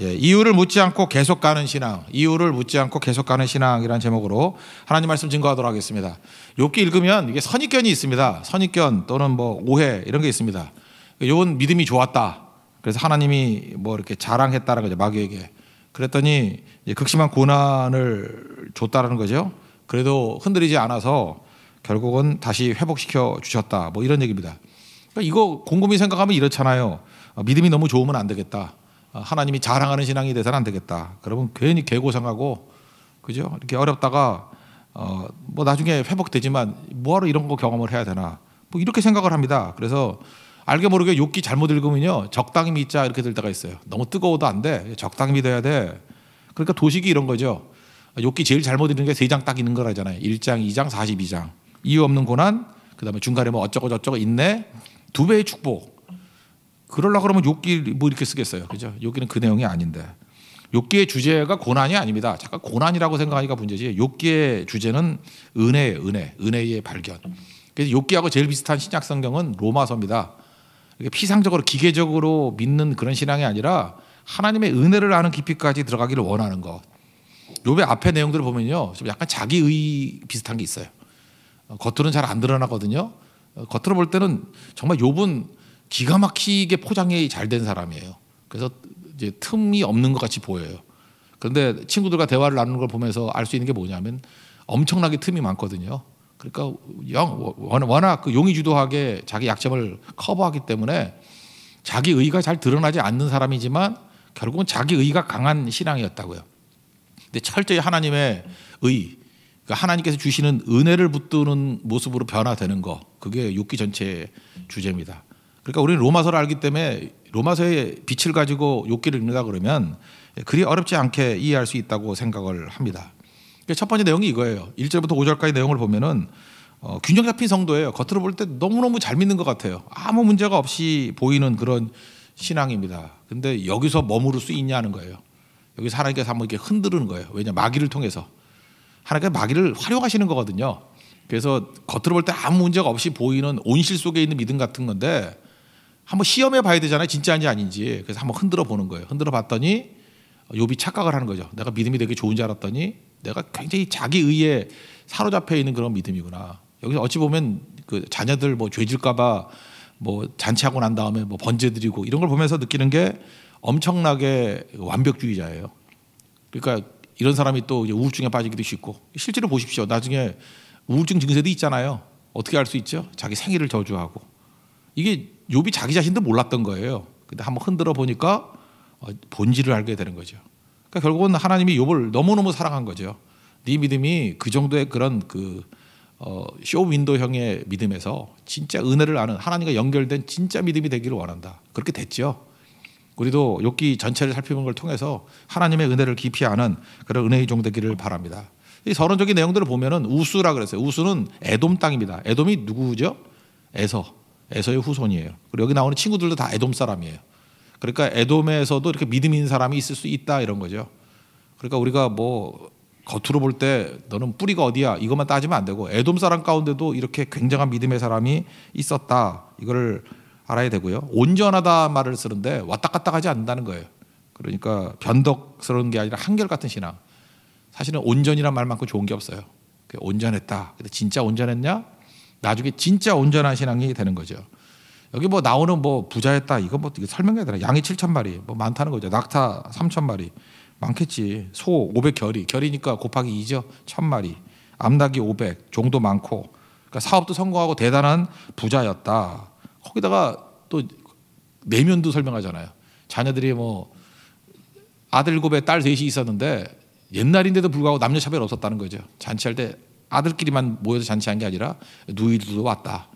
예, 이유를 묻지 않고 계속 가는 신앙, 이유를 묻지 않고 계속 가는 신앙이라는 제목으로 하나님 말씀 증거하도록 하겠습니다. 욥기 읽으면 이게 선입견이 있습니다. 선입견 또는 뭐 오해 이런 게 있습니다. 요건 그러니까 믿음이 좋았다. 그래서 하나님이 뭐 이렇게 자랑했다는 거죠 마귀에게. 그랬더니 극심한 고난을 줬다라는 거죠. 그래도 흔들리지 않아서 결국은 다시 회복시켜 주셨다. 뭐 이런 얘기입니다. 그러니까 이거 곰곰이 생각하면 이렇잖아요. 어, 믿음이 너무 좋으면 안 되겠다. 아, 하나님이 자랑하는 신앙이 돼서는 안 되겠다. 그러면 괜히 개고생하고 그죠? 이렇게 어렵다가 어, 뭐 나중에 회복되지만 뭐하러 이런 거 경험을 해야 되나? 뭐 이렇게 생각을 합니다. 그래서 알게 모르게 욕기 잘못 읽으면요 적당히 믿자 이렇게 될 때가 있어요. 너무 뜨거워도 안 돼. 적당히 믿어야 돼. 그러니까 도식이 이런 거죠. 욕기 제일 잘못 읽는 게 세 장 딱 있는 거라잖아요. 1장, 2장, 42장. 이유 없는 고난, 그 다음에 중간에 뭐 어쩌고저쩌고 있네. 두 배의 축복. 그럴라 그러면 욕기 뭐 이렇게 쓰겠어요. 그죠? 욕기는 그 내용이 아닌데. 욕기의 주제가 고난이 아닙니다. 잠깐 고난이라고 생각하니까 문제지. 욕기의 주제는 은혜 은혜. 은혜의 발견. 그래서 욕기하고 제일 비슷한 신약 성경은 로마서입니다. 피상적으로 기계적으로 믿는 그런 신앙이 아니라 하나님의 은혜를 아는 깊이까지 들어가기를 원하는 것. 요배 앞에 내용들을 보면요. 좀 약간 자기의 비슷한 게 있어요. 겉으로는 잘 안 드러나거든요. 겉으로 볼 때는 정말 욕은 기가 막히게 포장이 잘 된 사람이에요. 그래서 이제 틈이 없는 것 같이 보여요. 그런데 친구들과 대화를 나누는 걸 보면서 알 수 있는 게 뭐냐면 엄청나게 틈이 많거든요. 그러니까 워낙 그 용의주도하게 자기 약점을 커버하기 때문에 자기 의가 잘 드러나지 않는 사람이지만 결국은 자기 의가 강한 신앙이었다고요. 근데 철저히 하나님의 의, 그러니까 하나님께서 주시는 은혜를 붙드는 모습으로 변화되는 거, 그게 육기 전체 주제입니다. 그러니까 우리는 로마서를 알기 때문에 로마서의 빛을 가지고 욕기를 읽는다 그러면 그리 어렵지 않게 이해할 수 있다고 생각을 합니다. 그러니까 첫 번째 내용이 이거예요. 1절부터 5절까지 내용을 보면은 어, 균형 잡힌 성도예요. 겉으로 볼 때 너무너무 잘 믿는 것 같아요. 아무 문제가 없이 보이는 그런 신앙입니다. 근데 여기서 머무를 수 있냐는 거예요. 여기서 하나님께서 한번 이렇게 흔드는 거예요. 왜냐 마귀를 통해서 하나님께서 마귀를 활용하시는 거거든요. 그래서 겉으로 볼 때 아무 문제가 없이 보이는 온실 속에 있는 믿음 같은 건데 한번 시험해 봐야 되잖아요. 진짜인지 아닌지. 그래서 한번 흔들어 보는 거예요. 흔들어 봤더니 욥이 착각을 하는 거죠. 내가 믿음이 되게 좋은 줄 알았더니 내가 굉장히 자기 의에 사로잡혀 있는 그런 믿음이구나. 여기서 어찌 보면 그 자녀들 뭐 죄질까봐 뭐 잔치하고 난 다음에 뭐 번제드리고 이런 걸 보면서 느끼는 게 엄청나게 완벽주의자예요. 그러니까 이런 사람이 또 우울증에 빠지기도 쉽고 실제로 보십시오. 나중에 우울증 증세도 있잖아요. 어떻게 알수 있죠? 자기 생일을 저주하고 이게 욥이 자기 자신도 몰랐던 거예요. 근데 한번 흔들어 보니까 어, 본질을 알게 되는 거죠. 그러니까 결국은 하나님이 욥을 너무너무 사랑한 거죠. 네 믿음이 그 정도의 그런 그 어, 쇼 윈도형의 믿음에서 진짜 은혜를 아는 하나님과 연결된 진짜 믿음이 되기를 원한다. 그렇게 됐죠. 우리도 욥기 전체를 살피는 걸 통해서 하나님의 은혜를 깊이 아는 그런 은혜의 종 되기를 바랍니다. 이 서론적인 내용들을 보면은 우수라 그랬어요. 우수는 에돔 땅입니다. 에돔이 누구죠? 에서. 에서의 후손이에요. 그리고 여기 나오는 친구들도 다 에돔 사람이에요. 그러니까 에돔에서도 이렇게 믿음 인 사람이 있을 수 있다 이런 거죠. 그러니까 우리가 뭐 겉으로 볼 때 너는 뿌리가 어디야 이것만 따지면 안 되고 에돔 사람 가운데도 이렇게 굉장한 믿음의 사람이 있었다 이거를 알아야 되고요. 온전하다 말을 쓰는데 왔다 갔다 하지 않는다는 거예요. 그러니까 변덕스러운 게 아니라 한결같은 신앙. 사실은 온전이란 말만큼 좋은 게 없어요. 온전했다. 진짜 온전했냐? 나중에 진짜 온전한 신앙이 되는 거죠. 여기 뭐 나오는 뭐 부자였다 이거 뭐 설명해야 되나 양이 7천 마리 뭐 많다는 거죠. 낙타 3천 마리 많겠지. 소 500결이 결이니까 곱하기 2죠. 1천 마리 암탉이 500 종도 많고 그러니까 사업도 성공하고 대단한 부자였다. 거기다가 또 내면도 설명하잖아요. 자녀들이 뭐 아들 곱에 딸 셋이 있었는데 옛날인데도 불구하고 남녀 차별 없었다는 거죠. 잔치할 때 아들끼리만 모여서 잔치한 게 아니라 누이들도 왔다.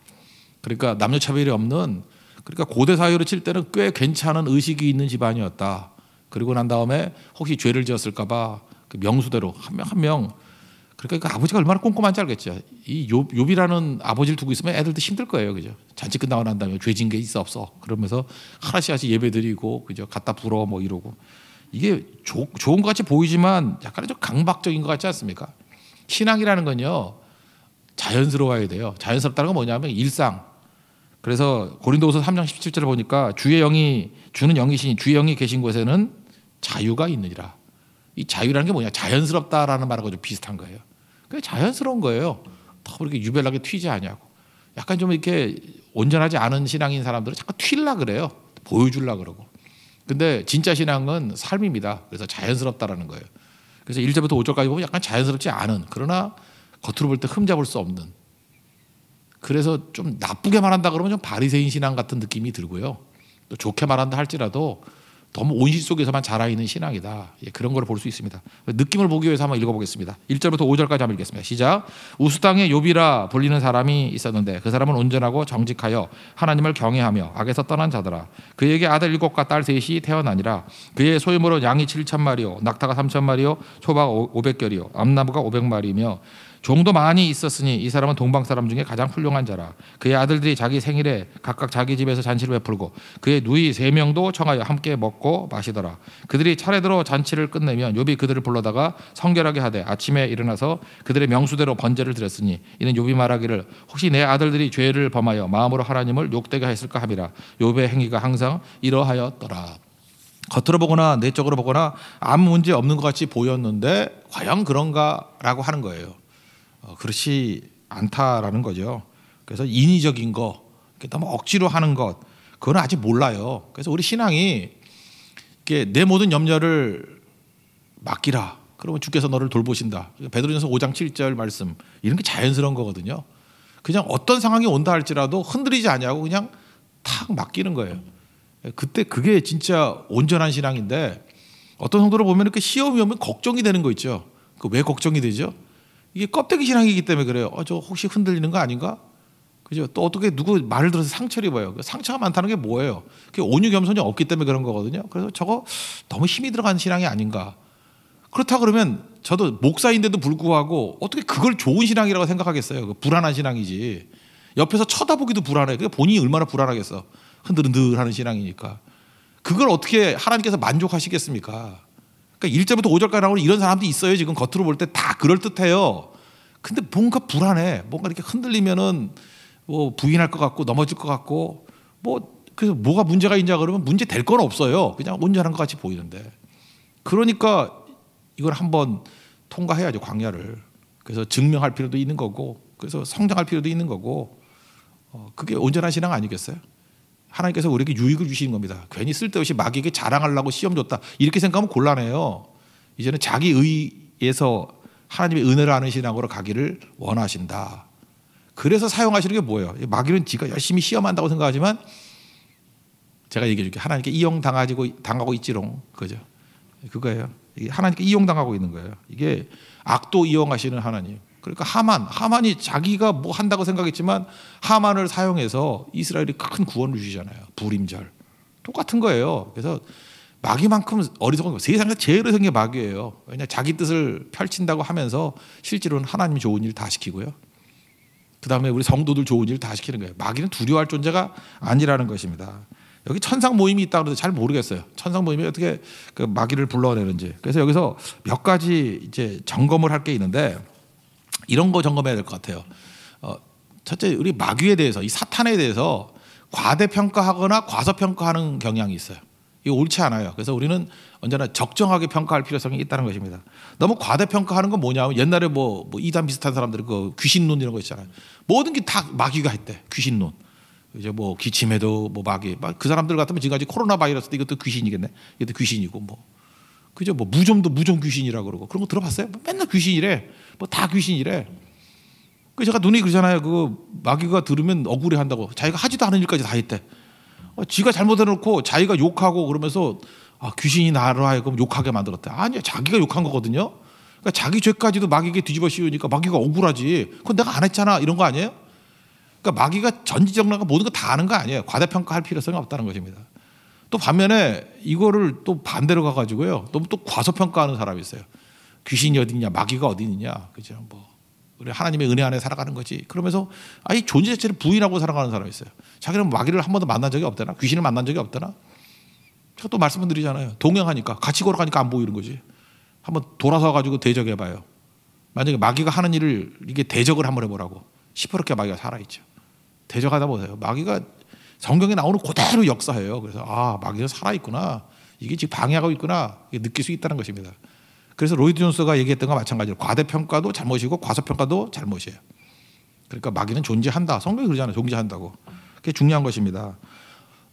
그러니까 남녀 차별이 없는 그러니까 고대 사회로 칠 때는 꽤 괜찮은 의식이 있는 집안이었다. 그리고 난 다음에 혹시 죄를 지었을까봐 그 명수대로 한 명 한 명. 그러니까 그 아버지가 얼마나 꼼꼼한지 알겠죠. 이 욥, 욥이라는 아버지를 두고 있으면 애들도 힘들 거예요, 그죠? 잔치 끝나고 난 다음에 죄진 게 있어 없어 그러면서 하나씩 하나씩 예배드리고 그죠? 갖다 불어 뭐 이러고 이게 조, 좋은 것 같이 보이지만 약간좀 강박적인 것 같지 않습니까? 신앙이라는 건요. 자연스러워야 돼요. 자연스럽다는 건 뭐냐면 일상. 그래서 고린도후서 3장 17절을 보니까 주의 영이 주는 영이시 주의 영이 계신 곳에는 자유가 있느니라. 이 자유라는 게 뭐냐? 자연스럽다라는 말하고 좀 비슷한 거예요. 그게 자연스러운 거예요. 더 그렇게 유별나게 튀지 않냐고. 약간 좀 이렇게 온전하지 않은 신앙인 사람들은 자꾸 튀려 그래요. 보여주려 그러고. 근데 진짜 신앙은 삶입니다. 그래서 자연스럽다라는 거예요. 그래서 1절부터 5절까지 보면 약간 자연스럽지 않은 그러나 겉으로 볼 때 흠잡을 수 없는 그래서 좀 나쁘게 말한다 그러면 좀 바리새인 신앙 같은 느낌이 들고요. 또 좋게 말한다 할지라도 너무 온실 속에서만 자라있는 신앙이다. 예, 그런 걸 볼 수 있습니다. 느낌을 보기 위해서 한번 읽어보겠습니다. 1절부터 5절까지 한번 읽겠습니다. 시작. 우수 땅에 요비라 불리는 사람이 있었는데 그 사람은 온전하고 정직하여 하나님을 경외하며 악에서 떠난 자더라. 그에게 아들 일곱과 딸 셋이 태어나니라. 그의 소유물은 양이 7천 마리요 낙타가 3천 마리요 초바 500결이요 암나무가 500마리며 종도 많이 있었으니 이 사람은 동방 사람 중에 가장 훌륭한 자라. 그의 아들들이 자기 생일에 각각 자기 집에서 잔치를 베풀고 그의 누이 세 명도 청하여 함께 먹고 마시더라. 그들이 차례대로 잔치를 끝내면 요비 그들을 불러다가 성결하게 하되 아침에 일어나서 그들의 명수대로 번제를 드렸으니 이는 요비 말하기를 혹시 내 아들들이 죄를 범하여 마음으로 하나님을 욕되게 했을까 함이라. 요비의 행위가 항상 이러하였더라. 겉으로 보거나 내적으로 보거나 아무 문제 없는 것 같이 보였는데 과연 그런가라고 하는 거예요. 어, 그렇지 않다라는 거죠. 그래서 인위적인 거, 너무 억지로 하는 것, 그건 아직 몰라요. 그래서 우리 신앙이 이렇게 내 모든 염려를 맡기라. 그러면 주께서 너를 돌보신다. 그러니까 베드로전서 5장 7절 말씀 이런 게 자연스러운 거거든요. 그냥 어떤 상황이 온다 할지라도 흔들리지 아니하고 그냥 탁 맡기는 거예요. 그때 그게 진짜 온전한 신앙인데 어떤 정도로 보면 이렇게 시험이 오면 걱정이 되는 거 있죠. 그 왜 걱정이 되죠? 이게 껍데기 신앙이기 때문에 그래요. 어, 저 혹시 흔들리는 거 아닌가? 그죠? 또 어떻게 누구 말을 들어서 상처를 입어요. 그 상처가 많다는 게 뭐예요? 그게 온유 겸손이 없기 때문에 그런 거거든요. 그래서 저거 너무 힘이 들어간 신앙이 아닌가. 그렇다 그러면 저도 목사인데도 불구하고 어떻게 그걸 좋은 신앙이라고 생각하겠어요. 그 불안한 신앙이지. 옆에서 쳐다보기도 불안해. 그 본인이 얼마나 불안하겠어. 흔들흔들 하는 신앙이니까. 그걸 어떻게 하나님께서 만족하시겠습니까? 그러니까 1절부터 5절까지 나오는 이런 사람도 있어요. 지금 겉으로 볼 때 다 그럴듯해요. 근데 뭔가 불안해. 뭔가 이렇게 흔들리면은 뭐 부인할 것 같고 넘어질 것 같고 뭐 그래서 뭐가 문제가 있냐 그러면 문제 될 건 없어요. 그냥 온전한 것 같이 보이는데. 그러니까 이걸 한번 통과해야죠 광야를. 그래서 증명할 필요도 있는 거고 그래서 성장할 필요도 있는 거고 어, 그게 온전한 신앙 아니겠어요? 하나님께서 우리에게 유익을 주시는 겁니다. 괜히 쓸데없이 마귀에게 자랑하려고 시험 줬다. 이렇게 생각하면 곤란해요. 이제는 자기 의에서 하나님의 은혜를 아는 신앙으로 가기를 원하신다. 그래서 사용하시는 게 뭐예요? 마귀는 지가 열심히 시험한다고 생각하지만 제가 얘기해 줄게요. 하나님께 이용당하고 당하고 있지롱. 그죠? 그거예요. 하나님께 이용당하고 있는 거예요. 이게 악도 이용하시는 하나님. 그러니까 하만, 하만이 자기가 뭐 한다고 생각했지만 하만을 사용해서 이스라엘이 큰 구원을 주시잖아요. 불임절. 똑같은 거예요. 그래서 마귀만큼 어리석은 거예요세상에 제일 어리석은 게 마귀예요. 왜냐 자기 뜻을 펼친다고 하면서 실제로는 하나님이 좋은 일 다 시키고요. 그 다음에 우리 성도들 좋은 일 다 시키는 거예요. 마귀는 두려워할 존재가 아니라는 것입니다. 여기 천상 모임이 있다 고해는잘 모르겠어요. 천상 모임이 어떻게 그 마귀를 불러내는지. 그래서 여기서 몇 가지 이제 점검을 할 게 있는데 이런 거 점검해야 될 것 같아요. 어, 첫째, 우리 마귀에 대해서 이 사탄에 대해서 과대평가하거나 과소평가하는 경향이 있어요. 이 옳지 않아요. 그래서 우리는 언제나 적정하게 평가할 필요성이 있다는 것입니다. 너무 과대평가하는 건 뭐냐면 옛날에 뭐, 뭐 이단 비슷한 사람들 그 귀신론 이런 거 있잖아요. 모든 게 다 마귀가 했대. 귀신론. 이제 뭐 기침해도 뭐 마귀. 그 사람들 같으면 지금까지 코로나 바이러스 도 이것도 귀신이겠네. 이것도 귀신이고 뭐 그죠? 뭐 무좀도 무좀 귀신이라 고 그러고 그런 거 들어봤어요? 뭐 맨날 귀신이래. 뭐 다 귀신이래. 그 제가 눈이 그러잖아요. 그 마귀가 들으면 억울해 한다고 자기가 하지도 않은 일까지 다 했대. 어, 지가 잘못해놓고 자기가 욕하고 그러면서 아, 귀신이 나로 하여금 욕하게 만들었대. 아니야 자기가 욕한 거거든요. 그러니까 자기 죄까지도 마귀에게 뒤집어 씌우니까 마귀가 억울하지. 그건 내가 안 했잖아 이런 거 아니에요? 그러니까 마귀가 전지적나가 모든 거 다 아는 거 아니에요. 과대평가할 필요성이 없다는 것입니다. 또 반면에 이거를 또 반대로 가가지고요. 너무 또 과소평가하는 사람이 있어요. 귀신이 어디 있냐, 마귀가 어디 있느냐, 그죠? 뭐 우리 하나님의 은혜 안에 살아가는 거지. 그러면서 아이 존재 자체를 부인하고 살아가는 사람이 있어요. 자기는 마귀를 한 번도 만난 적이 없더나, 귀신을 만난 적이 없더나. 제가 또 말씀을 드리잖아요. 동행하니까 같이 걸어가니까 안 보이는 거지. 한번 돌아서 가지고 대적해봐요. 만약에 마귀가 하는 일을 이게 대적을 한번 해보라고 시퍼렇게 마귀가 살아있죠. 대적하다 보세요. 마귀가 성경에 나오는 그대로 역사예요. 그래서 아마귀는 살아 있구나. 이게 지금 방해하고 있구나 이게 느낄 수 있다는 것입니다. 그래서 로이드 존스가 얘기했던 거와 마찬가지로 과대평가도 잘못이고 과소평가도 잘못이에요. 그러니까 마귀는 존재한다. 성경이 그러잖아요. 존재한다고. 그게 중요한 것입니다.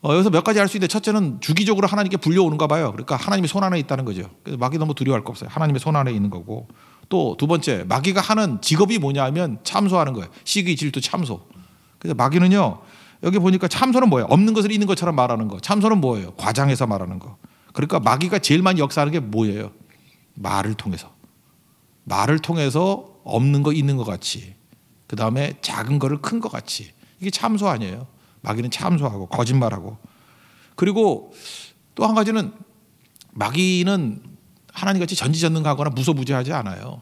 어, 여기서 몇 가지 할 수 있는데 첫째는 주기적으로 하나님께 불려오는가 봐요. 그러니까 하나님이손 안에 있다는 거죠. 그래서 마귀 너무 두려워할 거 없어요. 하나님의 손 안에 있는 거고 또 두 번째 마귀가 하는 직업이 뭐냐 하면 참소하는 거예요. 시기 질투 참소. 그래서 마귀는요 여기 보니까 참소는뭐예요 없는 것을 있는 것처럼 말하는 거. 참소는 뭐예요? 과장해서 말하는 거. 그러니까 마귀가 제일 많이 역사하는 게 뭐예요? 말을 통해서. 말을 통해서 없는 거 있는 것 같이. 그 다음에 작은 거를 큰 것 같이. 이게 참소 아니에요. 마귀는 참소하고 거짓말하고. 그리고 또 한 가지는 마귀는 하나님같이 전지전능하거나 무소부지하지 않아요.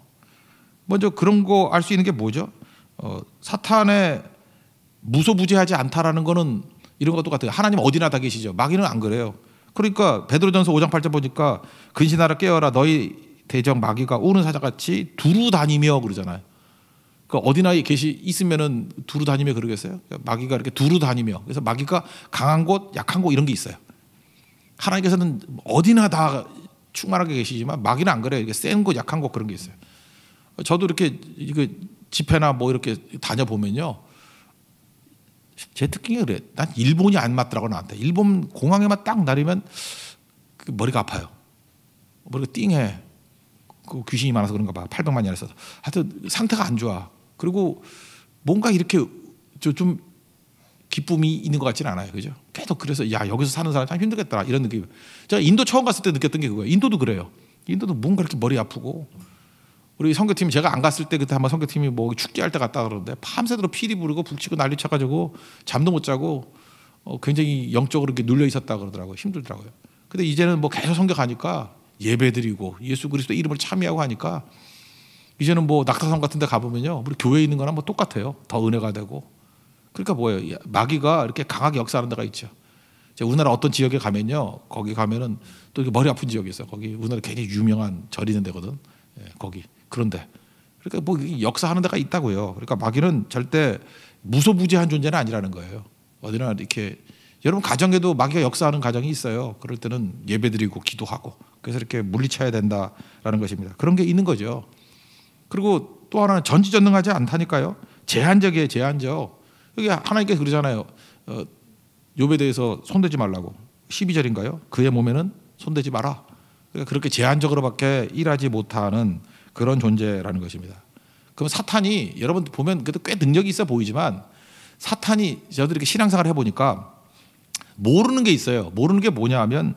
먼저 그런 거 알 수 있는 게 뭐죠? 어, 사탄의 무소부재하지 않다라는 거는 이런 것도 같아요. 하나님 어디나 다 계시죠. 마귀는 안 그래요. 그러니까 베드로전서 5장 8절 보니까 근신하라 깨어라 너희 대적 마귀가 우는 사자같이 두루 다니며 그러잖아요. 그러니까 어디나 계시 있으면은 두루 다니며 그러겠어요. 그러니까 마귀가 이렇게 두루 다니며 그래서 마귀가 강한 곳, 약한 곳 이런 게 있어요. 하나님께서는 어디나 다 충만하게 계시지만 마귀는 안 그래요. 이게 센 곳, 약한 곳 그런 게 있어요. 저도 이렇게 이거 집회나 뭐 이렇게 다녀 보면요. 제 특징이 그래. 난 일본이 안 맞더라고 나한테. 일본 공항에만 딱 나리면 그 머리가 아파요. 머리가 띵해. 그 귀신이 많아서 그런가 봐. 800만이나 써서. 하여튼 상태가 안 좋아. 그리고 뭔가 이렇게 좀 기쁨이 있는 것 같지는 않아요. 그죠? 계속 그래서 야, 여기서 사는 사람 참 힘들겠다. 이런 느낌. 제가 인도 처음 갔을 때 느꼈던 게 그거예요. 인도도 그래요. 인도도 뭔가 이렇게 머리 아프고 우리 선교팀 제가 안 갔을 때 그때 한번 선교팀이 뭐 축제할 때 갔다 그러는데 밤새도록 피리 부르고 북치고 난리 쳐가지고 잠도 못 자고 어 굉장히 영적으로 이렇게 눌려 있었다 그러더라고요. 힘들더라고요. 근데 이제는 뭐 계속 선교 가니까 예배드리고 예수 그리스도 이름을 참여하고 하니까 이제는 뭐 낙타성 같은 데 가보면요. 우리 교회에 있는 거랑 뭐 똑같아요. 더 은혜가 되고. 그러니까 뭐예요. 마귀가 이렇게 강하게 역사하는 데가 있죠. 이제 우리나라 어떤 지역에 가면요. 거기 가면은 또 머리 아픈 지역이 있어요. 거기 우리나라 굉장히 유명한 절 있는 데거든. 예, 거기. 그런데 그러니까 뭐 역사하는 데가 있다고요. 그러니까 마귀는 절대 무소부재한 존재는 아니라는 거예요. 어디나 이렇게 여러분 가정에도 마귀가 역사하는 가정이 있어요. 그럴 때는 예배드리고 기도하고 그래서 이렇게 물리쳐야 된다라는 것입니다. 그런 게 있는 거죠. 그리고 또 하나는 전지전능하지 않다니까요. 제한적이에요, 제한적. 여기 하나님께서 그러잖아요. 어, 욥에 대해서 손대지 말라고. 12절인가요? 그의 몸에는 손대지 마라. 그러니까 그렇게 제한적으로밖에 일하지 못하는 그런 존재라는 것입니다. 그럼 사탄이 여러분 보면 그래도 꽤 능력이 있어 보이지만 사탄이 저도 이렇게 신앙생활 해보니까 모르는 게 있어요. 모르는 게 뭐냐 하면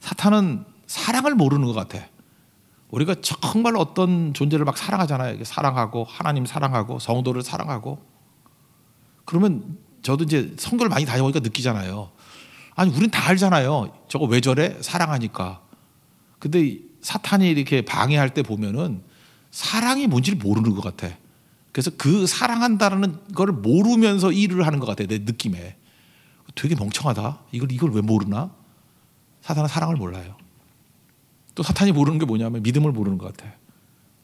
사탄은 사랑을 모르는 것 같아. 우리가 정말 어떤 존재를 막 사랑하잖아요. 사랑하고 하나님 사랑하고 성도를 사랑하고 그러면 저도 이제 성교를 많이 다녀보니까 느끼잖아요. 아니 우린 다 알잖아요. 저거 왜 저래? 사랑하니까. 근데 사탄이 이렇게 방해할 때 보면은 사랑이 뭔지를 모르는 것 같아. 그래서 그 사랑한다라는 걸 모르면서 일을 하는 것 같아. 내 느낌에. 되게 멍청하다. 이걸, 이걸 왜 모르나? 사탄은 사랑을 몰라요. 또 사탄이 모르는 게 뭐냐면 믿음을 모르는 것 같아.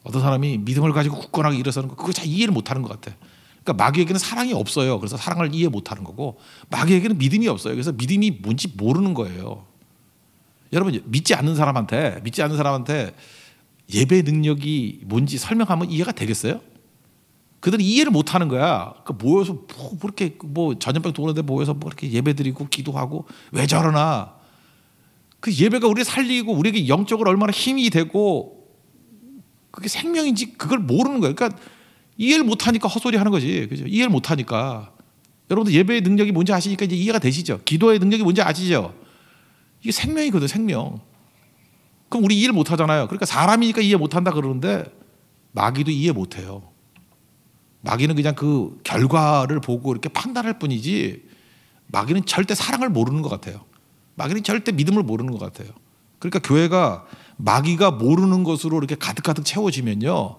어떤 사람이 믿음을 가지고 굳건하게 일어서는 거, 그거 잘 이해를 못 하는 것 같아. 그러니까 마귀에게는 사랑이 없어요. 그래서 사랑을 이해 못 하는 거고, 마귀에게는 믿음이 없어요. 그래서 믿음이 뭔지 모르는 거예요. 여러분, 믿지 않는 사람한테, 믿지 않는 사람한테 예배 능력이 뭔지 설명하면 이해가 되겠어요? 그들은 이해를 못 하는 거야. 그 모여서 뭐 그렇게 뭐 전염병 도는데 모여서 뭐 이렇게 예배 드리고 기도하고 왜 저러나. 그 예배가 우리 살리고 우리에게 영적으로 얼마나 힘이 되고 그게 생명인지 그걸 모르는 거야. 그러니까 이해를 못 하니까 헛소리 하는 거지. 그죠? 이해를 못 하니까. 여러분들 예배의 능력이 뭔지 아시니까 이제 이해가 되시죠? 기도의 능력이 뭔지 아시죠? 이게 생명이거든, 생명. 그럼 우리 이해를 못 하잖아요. 그러니까 사람이니까 이해 못 한다 그러는데 마귀도 이해 못 해요. 마귀는 그냥 그 결과를 보고 이렇게 판단할 뿐이지 마귀는 절대 사랑을 모르는 것 같아요. 마귀는 절대 믿음을 모르는 것 같아요. 그러니까 교회가 마귀가 모르는 것으로 이렇게 가득가득 채워지면요.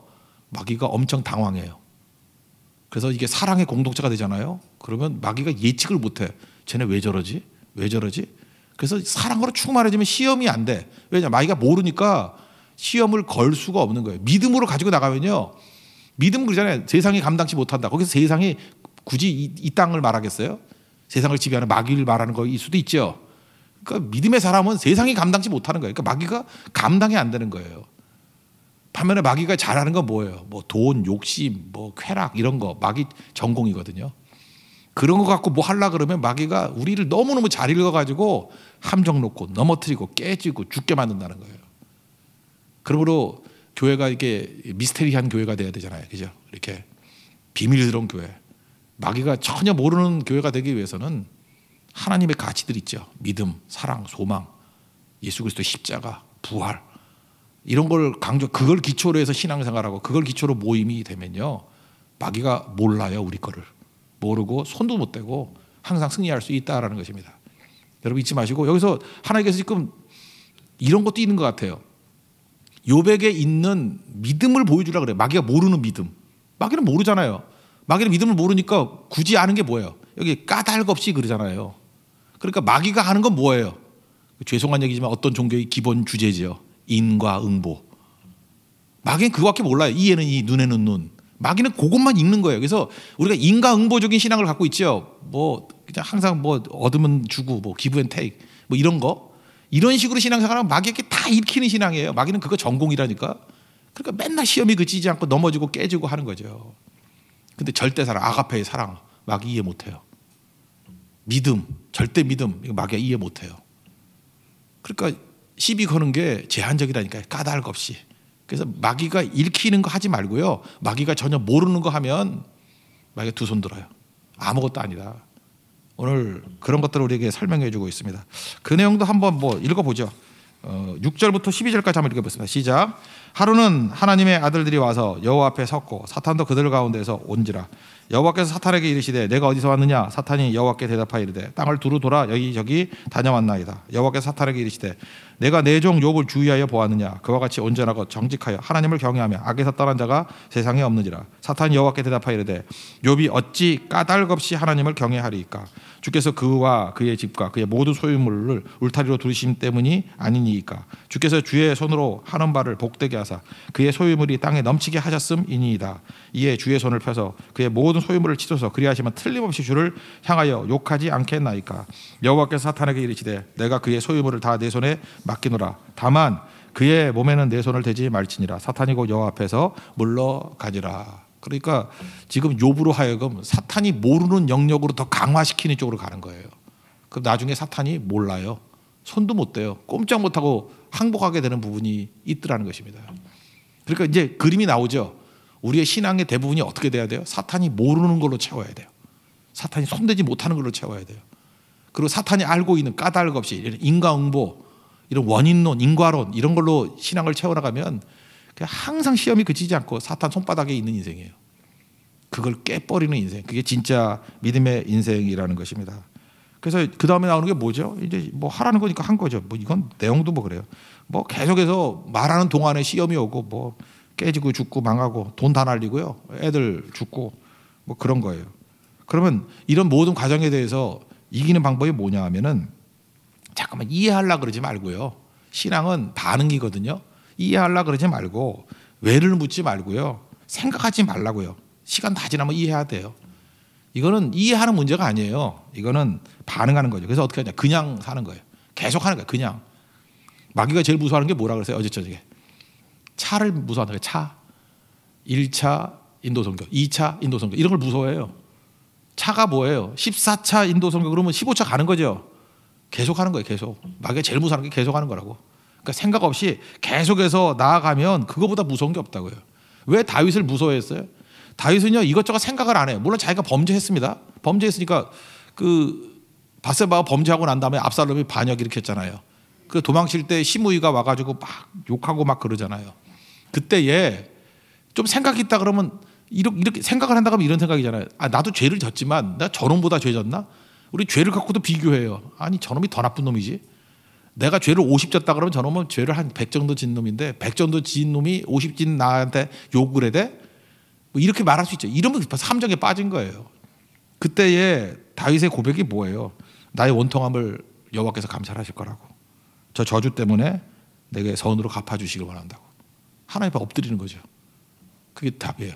마귀가 엄청 당황해요. 그래서 이게 사랑의 공동체가 되잖아요. 그러면 마귀가 예측을 못해. 쟤네 왜 저러지? 왜 저러지? 그래서 사랑으로 충만해지면 시험이 안 돼. 왜냐? 마귀가 모르니까 시험을 걸 수가 없는 거예요. 믿음으로 가지고 나가면요. 믿음 그러잖아요. 세상이 감당치 못한다. 거기서 세상이 굳이 이, 이 땅을 말하겠어요? 세상을 지배하는 마귀를 말하는 거일 수도 있죠. 그러니까 믿음의 사람은 세상이 감당치 못하는 거예요. 그러니까 마귀가 감당이 안 되는 거예요. 반면에 마귀가 잘하는 건 뭐예요? 뭐 돈, 욕심, 뭐 쾌락 이런 거 마귀 전공이거든요. 그런 거 갖고 뭐 하려 그러면 마귀가 우리를 너무너무 잘 읽어가지고 함정 놓고 넘어뜨리고 깨지고 죽게 만든다는 거예요. 그러므로 교회가 이게 미스테리한 교회가 돼야 되잖아요. 그죠? 이렇게 비밀스러운 교회. 마귀가 전혀 모르는 교회가 되기 위해서는 하나님의 가치들 있죠. 믿음, 사랑, 소망, 예수 그리스도 십자가, 부활. 이런 걸 강조, 그걸 기초로 해서 신앙생활하고 그걸 기초로 모임이 되면요. 마귀가 몰라요, 우리 거를. 모르고 손도 못 대고 항상 승리할 수 있다라는 것입니다. 여러분 잊지 마시고 여기서 하나님께서 지금 이런 것도 있는 것 같아요. 요백에 있는 믿음을 보여주라 그래요. 마귀가 모르는 믿음. 마귀는 모르잖아요. 마귀는 믿음을 모르니까 굳이 아는 게 뭐예요? 여기 까닭 없이 그러잖아요. 그러니까 마귀가 하는 건 뭐예요? 죄송한 얘기지만 어떤 종교의 기본 주제지요. 인과응보. 마귀는 그거밖에 몰라요. 이에는 이, 눈에는 눈. 마귀는 그것만 읽는 거예요. 그래서 우리가 인과응보적인 신앙을 갖고 있죠. 뭐 그냥 항상 뭐 얻으면 주고 뭐 기부앤테이크 뭐 이런 거 이런 식으로 신앙생활하면 마귀에게 다 읽히는 신앙이에요. 마귀는 그거 전공이라니까. 그러니까 맨날 시험이 그치지 않고 넘어지고 깨지고 하는 거죠. 근데 절대 사랑, 아가페의 사랑, 마귀 이해 못해요. 믿음, 절대 믿음, 이거 마귀가 이해 못해요. 그러니까 시비 거는 게 제한적이라니까요. 까닭 없이. 그래서 마귀가 읽히는 거 하지 말고요. 마귀가 전혀 모르는 거 하면 마귀가 두 손 들어요. 아무것도 아니다. 오늘 그런 것들을 우리에게 설명해 주고 있습니다. 그 내용도 한번 뭐 읽어보죠. 어, 6절부터 12절까지 한번 읽어보겠습니다. 시작. 하루는 하나님의 아들들이 와서 여호와 앞에 섰고 사탄도 그들 가운데서 온지라 여호와께서 사탄에게 이르시되 내가 어디서 왔느냐 사탄이 여호와께 대답하여 이르되 땅을 두루 돌아 여기저기 다녀왔나이다 여호와께서 사탄에게 이르시되 내가 내 종욕을 주의하여 보았느냐 그와 같이 온전하고 정직하여 하나님을 경외하며 악에서 떠난 자가 세상에 없느니라 사탄이 여호와께 대답하여 이르되 욕이 어찌 까닭없이 하나님을 경외하리이까 주께서 그와 그의 집과 그의 모든 소유물을 울타리로 두르심 때문이 아니니이까 주께서 주의 손으로 하는 바를 복되게 하사 그의 소유물이 땅에 넘치게 하셨음이니이다 이에 주의 손을 펴서 그의 모든 소유물을 치소서 그리하시면 틀림없이 주를 향하여 욕하지 않겠나이까 여호와께서 사탄에게 이르시되 내가 그의 소유물을 다 내 손에 맡기노라 다만 그의 몸에는 내 손을 대지 말지니라 사탄이고 여호와 앞에서 물러가니라 그러니까 지금 요부로 하여금 사탄이 모르는 영역으로 더 강화시키는 쪽으로 가는 거예요 그럼 나중에 사탄이 몰라요 손도 못 대요 꼼짝 못하고 항복하게 되는 부분이 있더라는 것입니다 그러니까 이제 그림이 나오죠 우리의 신앙의 대부분이 어떻게 돼야 돼요? 사탄이 모르는 걸로 채워야 돼요. 사탄이 손대지 못하는 걸로 채워야 돼요. 그리고 사탄이 알고 있는 까닭 없이 이런 인과응보, 이런 원인론, 인과론 이런 걸로 신앙을 채워나가면 항상 시험이 그치지 않고 사탄 손바닥에 있는 인생이에요. 그걸 깨버리는 인생. 그게 진짜 믿음의 인생이라는 것입니다. 그래서 그 다음에 나오는 게 뭐죠? 이제 뭐 하라는 거니까 한 거죠. 뭐 이건 내용도 뭐 그래요. 뭐 계속해서 말하는 동안에 시험이 오고 뭐 깨지고 죽고 망하고 돈 다 날리고요. 애들 죽고 뭐 그런 거예요. 그러면 이런 모든 과정에 대해서 이기는 방법이 뭐냐 하면은 잠깐만 이해하려 그러지 말고요. 신앙은 반응이거든요. 이해하려 그러지 말고 왜를 묻지 말고요. 생각하지 말라고요. 시간 다 지나면 이해해야 돼요. 이거는 이해하는 문제가 아니에요. 이거는 반응하는 거죠. 그래서 어떻게 하냐? 그냥 사는 거예요. 계속 하는 거예요. 그냥 마귀가 제일 무서워하는 게 뭐라 그랬어요? 어제 저녁에 차를 무서워한다 차. 1차 인도 성격, 2차 인도 성격 이런 걸 무서워해요. 차가 뭐예요? 14차 인도 성격 그러면 15차 가는 거죠. 계속 하는 거예요, 계속. 막에 제일 무서워게 계속 하는 거라고. 그러니까 생각 없이 계속해서 나아가면 그거보다 무서운 게 없다고요. 왜 다윗을 무서워했어요? 다윗은요 이것저것 생각을 안 해요. 물론 자기가 범죄했습니다. 범죄했으니까 그 바세바가 범죄하고 난 다음에 압살롬이 반역 일으켰잖아요. 그 도망칠 때시무이가 와가지고 막 욕하고 막 그러잖아요. 그때에 좀 생각 이 있다 그러면 이렇게, 이렇게 생각을 한다 그러면 이런 생각이잖아요. 아 나도 죄를 졌지만 나 저놈보다 죄 졌나? 우리 죄를 갖고도 비교해요. 아니 저놈이 더 나쁜 놈이지. 내가 죄를 50 졌다 그러면 저놈은 죄를 한 100 정도 진 놈인데 100 정도 진 놈이 50진 나한테 욕을 해대? 뭐 이렇게 말할 수 있죠. 이러면 함정에 그 빠진 거예요. 그때의 다윗의 고백이 뭐예요? 나의 원통함을 여호와께서 감찰하실 거라고. 저 저주 때문에 내게 선으로 갚아주시길 원한다고. 하나님 앞에 엎드리는 거죠. 그게 답이에요.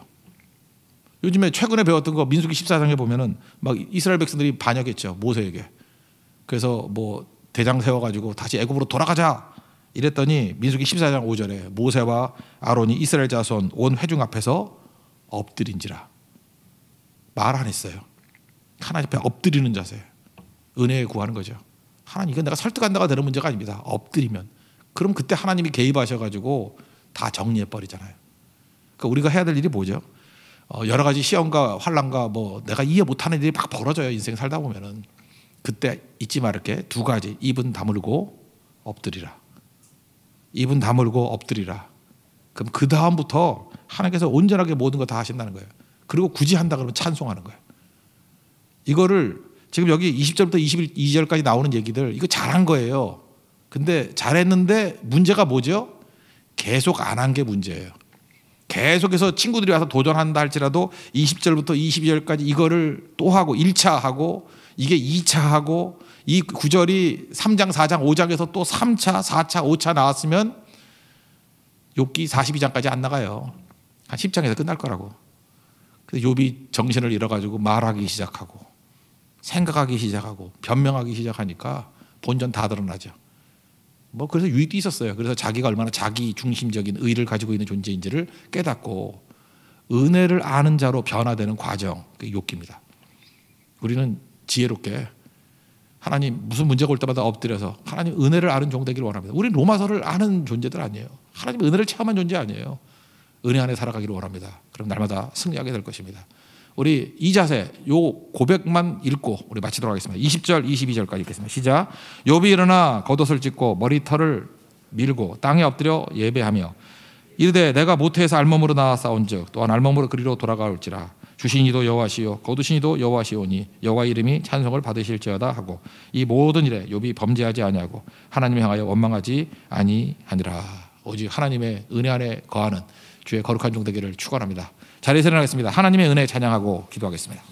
요즘에 최근에 배웠던 거 민수기 14장에 보면은 막 이스라엘 백성들이 반역했죠. 모세에게. 그래서 뭐 대장 세워 가지고 다시 애굽으로 돌아가자. 이랬더니 민수기 14장 5절에 모세와 아론이 이스라엘 자손 온 회중 앞에서 엎드린지라. 말 안 했어요. 하나님 앞에 엎드리는 자세. 은혜 에 구하는 거죠. 하나님 이건 내가 설득한다가 되는 문제가 아닙니다. 엎드리면 그럼 그때 하나님이 개입하셔 가지고 다 정리해 버리잖아요. 그러니까 우리가 해야 될 일이 뭐죠? 어, 여러 가지 시험과 환란과 뭐 내가 이해 못하는 일이 막 벌어져요. 인생 살다 보면은 그때 잊지 말게 두 가지 입은 다물고 엎드리라. 입은 다물고 엎드리라. 그럼 그 다음부터 하나님께서 온전하게 모든 거 다 하신다는 거예요. 그리고 굳이 한다 그러면 찬송하는 거예요. 이거를 지금 여기 20절부터 22절까지 나오는 얘기들 이거 잘한 거예요. 근데 잘했는데 문제가 뭐죠? 계속 안 한 게 문제예요. 계속해서 친구들이 와서 도전한다 할지라도 20절부터 22절까지 이거를 또 하고 1차 하고 이게 2차 하고 이 구절이 3장, 4장, 5장에서 또 3차, 4차, 5차 나왔으면 욥기 42장까지 안 나가요. 한 10장에서 끝날 거라고. 근데 욥이 정신을 잃어 가지고 말하기 시작하고 생각하기 시작하고 변명하기 시작하니까 본전 다 드러나죠. 뭐 그래서 유익도 있었어요. 그래서 자기가 얼마나 자기 중심적인 의를 가지고 있는 존재인지를 깨닫고 은혜를 아는 자로 변화되는 과정, 그게 욕기입니다. 우리는 지혜롭게 하나님 무슨 문제가 올 때마다 엎드려서 하나님 은혜를 아는 종되 되기를 원합니다. 우리 로마서를 아는 존재들 아니에요. 하나님 은혜를 체험한 존재 아니에요. 은혜 안에 살아가기를 원합니다. 그럼 날마다 승리하게 될 것입니다. 우리 이 자세 요 고백만 읽고 우리 마치도록 하겠습니다. 20절 22절까지 읽겠습니다. 시작. 욥이 일어나 겉옷을 찢고 머리털을 밀고 땅에 엎드려 예배하며 이르되 내가 모태에서 알몸으로 나와 싸운즉 또한 알몸으로 그리로 돌아가올지라 주신이도 여호와시요 거두신이도 여호와시오니 여호와 이름이 찬송을 받으실지어다 하고 이 모든 일에 욥이 범죄하지 아니하고 하나님 향하여 원망하지 아니하니라 오직 하나님의 은혜 안에 거하는 주의 거룩한 종되기를 축원합니다. 자리에서 일어나겠습니다. 하나님의 은혜 찬양하고 기도하겠습니다.